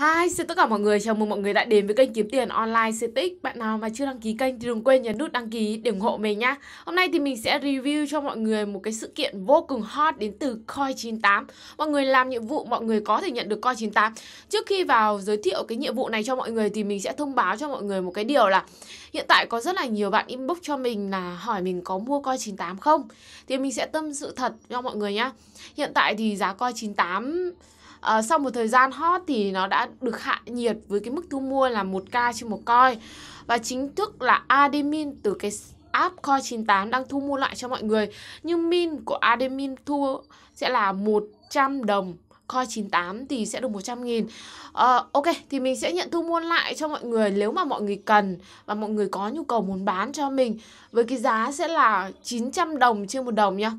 Hi, xin tất cả mọi người, chào mừng mọi người đã đến với kênh Kiếm Tiền Online CTX Bạn nào mà chưa đăng ký kênh thì đừng quên nhấn nút đăng ký để ủng hộ mình nhá Hôm nay thì mình sẽ review cho mọi người một cái sự kiện vô cùng hot đến từ Coin98 Mọi người làm nhiệm vụ, mọi người có thể nhận được Coin98 Trước khi vào giới thiệu cái nhiệm vụ này cho mọi người thì mình sẽ thông báo cho mọi người một cái điều là Hiện tại có rất là nhiều bạn inbox cho mình là hỏi mình có mua Coin98 không Thì mình sẽ tâm sự thật cho mọi người nhá Hiện tại thì giá Coin98 uh, sau một thời gian hot thì nó đã được hạ nhiệt với cái mức thu mua là 1k trên một coin và chính thức là admin từ cái app coin 98 đang thu mua lại cho mọi người nhưng min của admin thua sẽ là 100 đồng coi 98 thì sẽ được 100 nghìn à, Ok thì mình sẽ nhận thu mua lại cho mọi người nếu mà mọi người cần và mọi người có nhu cầu muốn bán cho mình với cái giá sẽ là 900 đồng trên một đồng nhá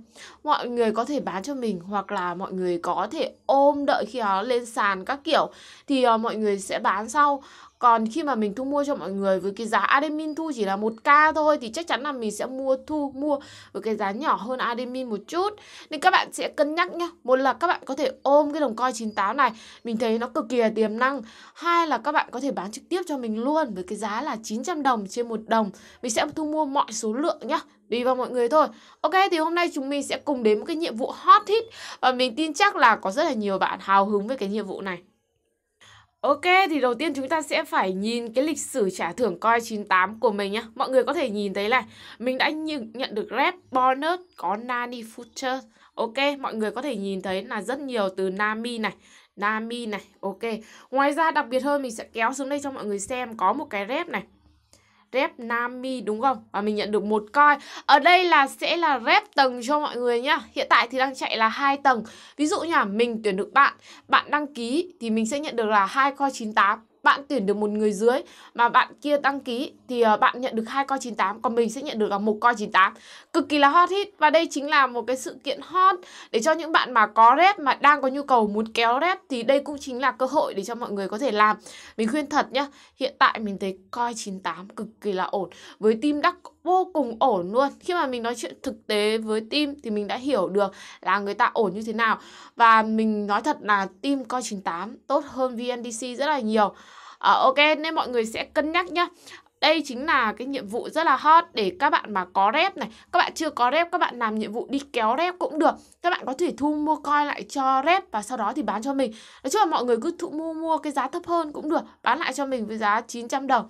mọi người có thể bán cho mình hoặc là mọi người có thể ôm đợi khi nó lên sàn các kiểu thì uh, mọi người sẽ bán sau còn khi mà mình thu mua cho mọi người với cái giá admin thu chỉ là 1k thôi thì chắc chắn là mình sẽ mua thu mua với cái giá nhỏ hơn admin một chút. Nên các bạn sẽ cân nhắc nhá. Một là các bạn có thể ôm cái đồng coi chín táo này, mình thấy nó cực kỳ là tiềm năng. Hai là các bạn có thể bán trực tiếp cho mình luôn với cái giá là 900 đồng trên một đồng. Mình sẽ thu mua mọi số lượng nhá tùy vào mọi người thôi Ok thì hôm nay chúng mình sẽ cùng đến một cái nhiệm vụ hot hit Và mình tin chắc là có rất là nhiều bạn hào hứng với cái nhiệm vụ này Ok, thì đầu tiên chúng ta sẽ phải nhìn cái lịch sử trả thưởng coi 98 của mình nhá. Mọi người có thể nhìn thấy là mình đã nhận, nhận được rep, Bonus có Nani Future. Ok, mọi người có thể nhìn thấy là rất nhiều từ Nami này, Nami này, ok. Ngoài ra đặc biệt hơn mình sẽ kéo xuống đây cho mọi người xem có một cái rep này rep Nami đúng không? Và mình nhận được một coin. Ở đây là sẽ là rep tầng cho mọi người nhá. Hiện tại thì đang chạy là hai tầng. Ví dụ nhà mình tuyển được bạn, bạn đăng ký thì mình sẽ nhận được là hai coin 98 bạn tuyển được một người dưới mà bạn kia đăng ký thì ờ, bạn nhận được hai coi 98 còn mình sẽ nhận được là ờ, một coi 98 cực kỳ là hot hit và đây chính là một cái sự kiện hot để cho những bạn mà có rep mà đang có nhu cầu muốn kéo rep thì đây cũng chính là cơ hội để cho mọi người có thể làm mình khuyên thật nhá hiện tại mình thấy coi 98 cực kỳ là ổn với team đắc vô cùng ổn luôn khi mà mình nói chuyện thực tế với tim thì mình đã hiểu được là người ta ổn như thế nào và mình nói thật là tim coi 98 tốt hơn VNDC rất là nhiều à, ok nên mọi người sẽ cân nhắc nhá đây chính là cái nhiệm vụ rất là hot để các bạn mà có rep này các bạn chưa có rep các bạn làm nhiệm vụ đi kéo rep cũng được các bạn có thể thu mua coi lại cho rep và sau đó thì bán cho mình nói chung là mọi người cứ thu mua mua cái giá thấp hơn cũng được bán lại cho mình với giá 900 đồng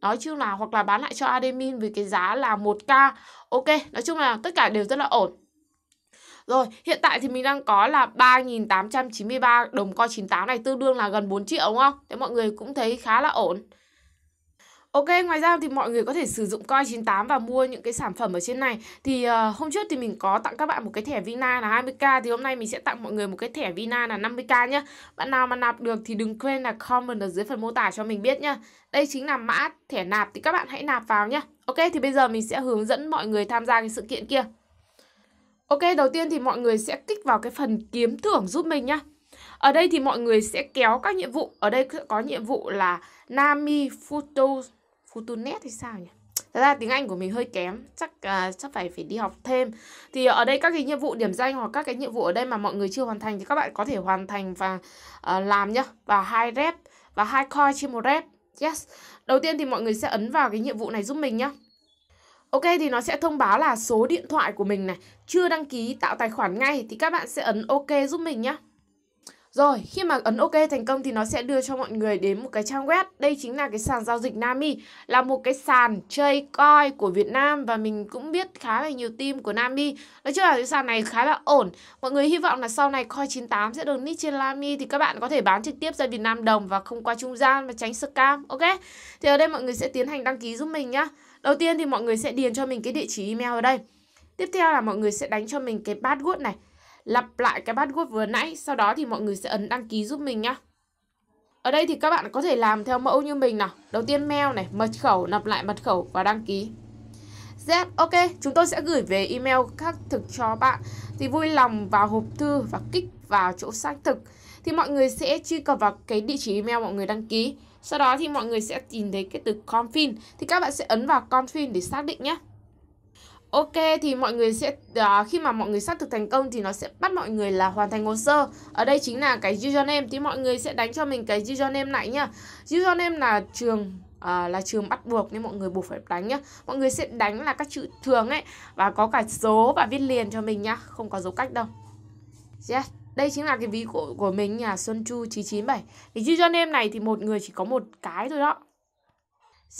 Nói chung là hoặc là bán lại cho admin vì cái giá là 1k Ok, nói chung là tất cả đều rất là ổn rồi, hiện tại thì mình đang có là 3.893 đồng coi 98 này tương đương là gần 4 triệu đúng không? Thế mọi người cũng thấy khá là ổn. Ok, ngoài ra thì mọi người có thể sử dụng coin 98 và mua những cái sản phẩm ở trên này. Thì uh, hôm trước thì mình có tặng các bạn một cái thẻ Vina là 20k thì hôm nay mình sẽ tặng mọi người một cái thẻ Vina là 50k nhá. Bạn nào mà nạp được thì đừng quên là comment ở dưới phần mô tả cho mình biết nhá. Đây chính là mã thẻ nạp thì các bạn hãy nạp vào nhá. Ok, thì bây giờ mình sẽ hướng dẫn mọi người tham gia cái sự kiện kia. Ok, đầu tiên thì mọi người sẽ kích vào cái phần kiếm thưởng giúp mình nhá. Ở đây thì mọi người sẽ kéo các nhiệm vụ. Ở đây có nhiệm vụ là Nami Photos Futunet thì sao nhỉ? Thật ra tiếng Anh của mình hơi kém, chắc uh, chắc phải phải đi học thêm. Thì ở đây các cái nhiệm vụ điểm danh hoặc các cái nhiệm vụ ở đây mà mọi người chưa hoàn thành thì các bạn có thể hoàn thành và uh, làm nhá. Và hai rep và hai coin trên một rep. Yes. Đầu tiên thì mọi người sẽ ấn vào cái nhiệm vụ này giúp mình nhá. Ok thì nó sẽ thông báo là số điện thoại của mình này chưa đăng ký tạo tài khoản ngay thì các bạn sẽ ấn ok giúp mình nhá. Rồi, khi mà ấn OK thành công thì nó sẽ đưa cho mọi người đến một cái trang web. Đây chính là cái sàn giao dịch Nami, là một cái sàn chơi coin của Việt Nam và mình cũng biết khá là nhiều team của Nami. Nói chung là cái sàn này khá là ổn. Mọi người hy vọng là sau này coin 98 sẽ được nick trên Nami thì các bạn có thể bán trực tiếp ra Việt Nam đồng và không qua trung gian và tránh scam, ok? Thì ở đây mọi người sẽ tiến hành đăng ký giúp mình nhá. Đầu tiên thì mọi người sẽ điền cho mình cái địa chỉ email ở đây. Tiếp theo là mọi người sẽ đánh cho mình cái password này lặp lại cái bát gốt vừa nãy sau đó thì mọi người sẽ ấn đăng ký giúp mình nhá ở đây thì các bạn có thể làm theo mẫu như mình nào đầu tiên mail này mật khẩu nạp lại mật khẩu và đăng ký Z ok chúng tôi sẽ gửi về email xác thực cho bạn thì vui lòng vào hộp thư và kích vào chỗ xác thực thì mọi người sẽ truy cập vào cái địa chỉ email mọi người đăng ký sau đó thì mọi người sẽ tìm thấy cái từ confirm thì các bạn sẽ ấn vào confirm để xác định nhé Ok thì mọi người sẽ à, khi mà mọi người xác thực thành công thì nó sẽ bắt mọi người là hoàn thành hồ sơ. Ở đây chính là cái username thì mọi người sẽ đánh cho mình cái username này nhá. Username là trường à, là trường bắt buộc nên mọi người buộc phải đánh nhá. Mọi người sẽ đánh là các chữ thường ấy và có cả số và viết liền cho mình nhá, không có dấu cách đâu. Yes. Đây chính là cái ví của, của mình nhà Xuân Chu 997. Thì username này thì một người chỉ có một cái thôi đó.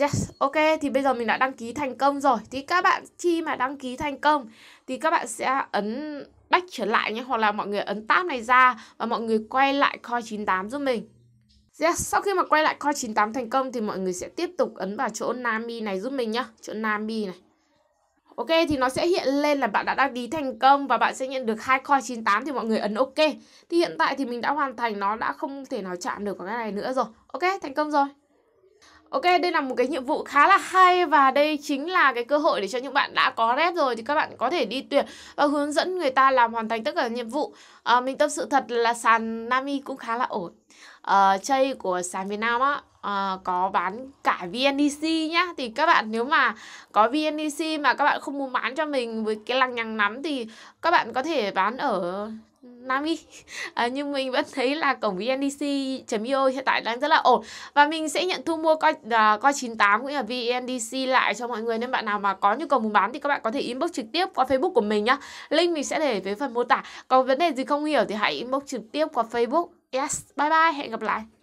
Yes, ok thì bây giờ mình đã đăng ký thành công rồi Thì các bạn khi mà đăng ký thành công Thì các bạn sẽ ấn back trở lại nhé Hoặc là mọi người ấn tab này ra Và mọi người quay lại Core 98 giúp mình Yes, sau khi mà quay lại Core 98 thành công Thì mọi người sẽ tiếp tục ấn vào chỗ Nami này giúp mình nhá Chỗ Nami này Ok thì nó sẽ hiện lên là bạn đã đăng ký thành công và bạn sẽ nhận được hai coin 98 thì mọi người ấn ok. Thì hiện tại thì mình đã hoàn thành nó đã không thể nào chạm được vào cái này nữa rồi. Ok, thành công rồi. Ok, đây là một cái nhiệm vụ khá là hay và đây chính là cái cơ hội để cho những bạn đã có rep rồi thì các bạn có thể đi tuyển và hướng dẫn người ta làm hoàn thành tất cả nhiệm vụ. À, mình tâm sự thật là sàn Nami cũng khá là ổn uh, ờ, chay của sàn Việt Nam á uh, có bán cả VNDC nhá thì các bạn nếu mà có VNDC mà các bạn không muốn bán cho mình với cái lằng nhằng lắm thì các bạn có thể bán ở Nam à, ờ, Nhưng mình vẫn thấy là cổng VNDC.io hiện tại đang rất là ổn Và mình sẽ nhận thu mua coi, uh, coi 98 cũng như là VNDC lại cho mọi người Nên bạn nào mà có nhu cầu muốn bán thì các bạn có thể inbox trực tiếp qua Facebook của mình nhá Link mình sẽ để với phần mô tả Còn vấn đề gì không hiểu thì hãy inbox trực tiếp qua Facebook yes bye bye hẹn gặp lại